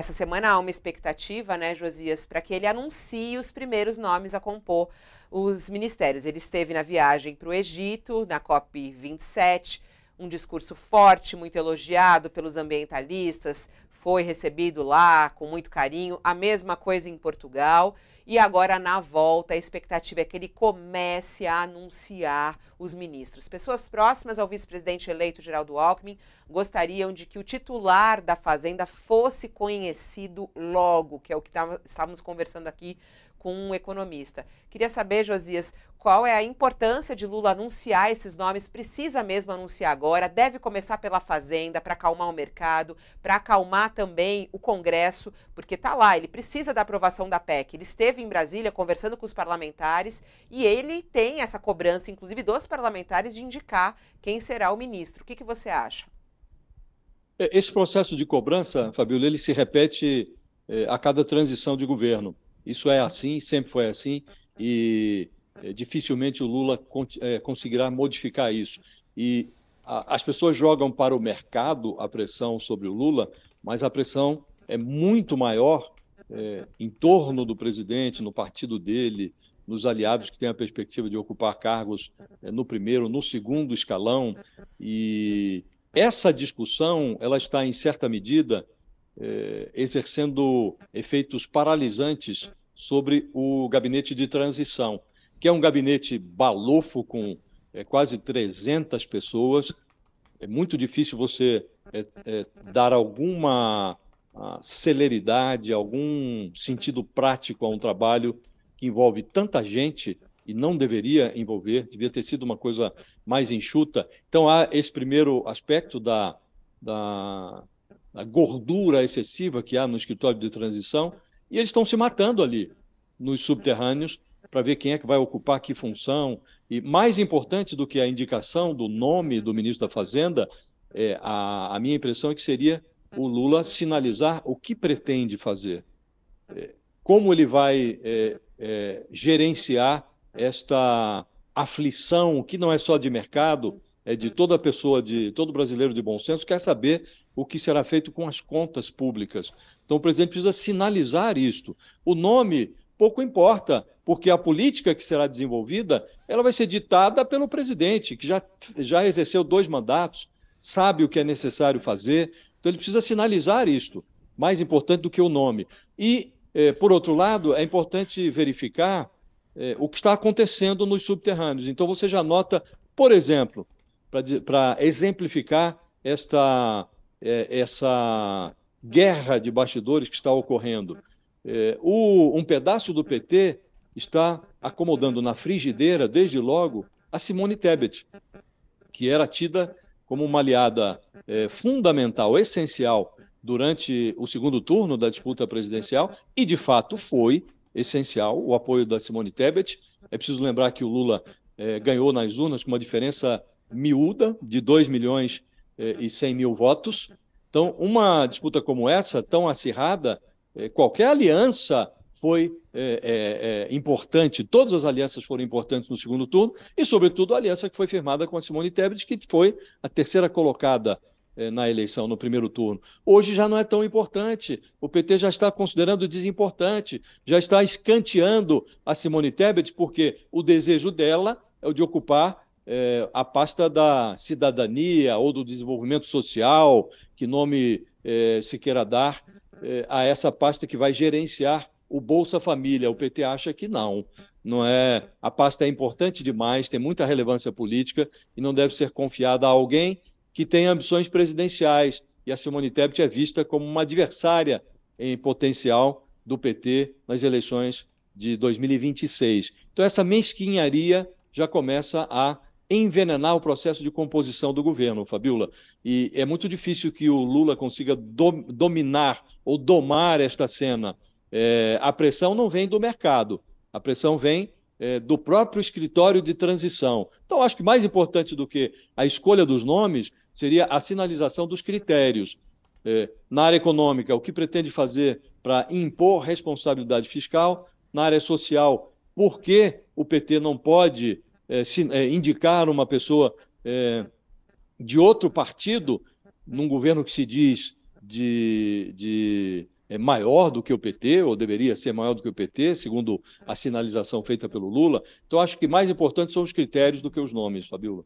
Essa semana há uma expectativa, né, Josias, para que ele anuncie os primeiros nomes a compor os ministérios. Ele esteve na viagem para o Egito, na COP 27, um discurso forte, muito elogiado pelos ambientalistas, foi recebido lá com muito carinho, a mesma coisa em Portugal. E agora, na volta, a expectativa é que ele comece a anunciar os ministros. Pessoas próximas ao vice-presidente eleito Geraldo Alckmin gostariam de que o titular da Fazenda fosse conhecido logo, que é o que tava, tá, estávamos conversando aqui com um economista. Queria saber, Josias, qual é a importância de Lula anunciar esses nomes? Precisa mesmo anunciar agora? Deve começar pela Fazenda para acalmar o mercado, para acalmar também o Congresso, porque está lá, ele precisa da aprovação da PEC. Ele esteve em Brasília conversando com os parlamentares e ele tem essa cobrança, inclusive dos parlamentares, de indicar quem será o ministro. O que, que você acha? É, esse processo de cobrança, Fabíola, ele se repete é, a cada transição de governo. Isso é assim, sempre foi assim, e eh, dificilmente o Lula eh, conseguirá modificar isso. E as pessoas jogam para o mercado a pressão sobre o Lula, mas a pressão é muito maior é, em torno do presidente, no partido dele, nos aliados que têm a perspectiva de ocupar cargos é, no primeiro, no segundo escalão. E essa discussão ela está, em certa medida, eh, exercendo efeitos paralisantes sobre o gabinete de transição, que é um gabinete balofo com eh, quase 300 pessoas. É muito difícil você eh, eh dar alguma ah, celeridade, algum sentido prático a um trabalho que envolve tanta gente e não deveria envolver, devia ter sido uma coisa mais enxuta. Então, há esse primeiro aspecto da, da a gordura excessiva que há no escritório de transição, e eles estão se matando ali, nos subterrâneos, para ver quem é que vai ocupar que função. E mais importante do que a indicação do nome do ministro da Fazenda, é, a, a minha impressão é que seria o Lula sinalizar o que pretende fazer, é, como ele vai é, é gerenciar esta aflição, que não é só de mercado, é, de toda pessoa, de todo brasileiro de bom senso, quer saber o que será feito com as contas públicas. Então, o presidente precisa sinalizar isto. O nome pouco importa, porque a política que será desenvolvida ela vai ser ditada pelo presidente, que já, já exerceu dois mandatos, sabe o que é necessário fazer. Então, ele precisa sinalizar isto, mais importante do que o nome. E, eh, por outro lado, é importante verificar. Eh, o que está acontecendo nos subterrâneos. Então, você já nota, por exemplo, para exemplificar esta, é, essa guerra de bastidores que está ocorrendo. É, o, um pedaço do PT está acomodando na frigideira, desde logo, a Simone Tebet, que era tida como uma aliada é, fundamental, essencial, durante o segundo turno da disputa presidencial, e de fato foi essencial o apoio da Simone Tebet. É preciso lembrar que o Lula é, ganhou nas urnas com uma diferença miúda, de 2 milhões eh, e 100 mil votos. Então, uma disputa como essa, tão acirrada, eh, qualquer aliança foi é, é, importante, todas as alianças foram importantes no segundo turno, e, sobretudo, a aliança que foi firmada com a Simone Tebet, que foi a terceira colocada na eleição, no primeiro turno. Hoje já não é tão importante, o PT já está considerando desimportante, já está escanteando a Simone Tebet, porque o desejo dela é o de ocupar é, a pasta da cidadania ou do desenvolvimento social, que nome é, se queira dar, é, a essa pasta que vai gerenciar o Bolsa Família. O PT acha que não. Não é, a pasta é importante demais, tem muita relevância política e não deve ser confiada a alguém que tem ambições presidenciais. E a Simone Tebet é vista como uma adversária em potencial do PT nas eleições de 2026. Então essa mesquinharia já começa a envenenar o processo de composição do governo, Fabiola. E é muito difícil que o Lula consiga dominar ou domar esta cena. É, a pressão não vem do mercado, a pressão vem é, do próprio escritório de transição. Então, acho que mais importante do que a escolha dos nomes seria a sinalização dos critérios. É, na área econômica, o que pretende fazer para impor responsabilidade fiscal? Na área social, por que o PT não pode é, é, indicar uma pessoa é, de outro partido num governo que se diz de, de é maior do que o PT, ou deveria ser maior do que o PT, segundo a sinalização feita pelo Lula. Então, acho que mais importantes são os critérios do que os nomes, Fabiola.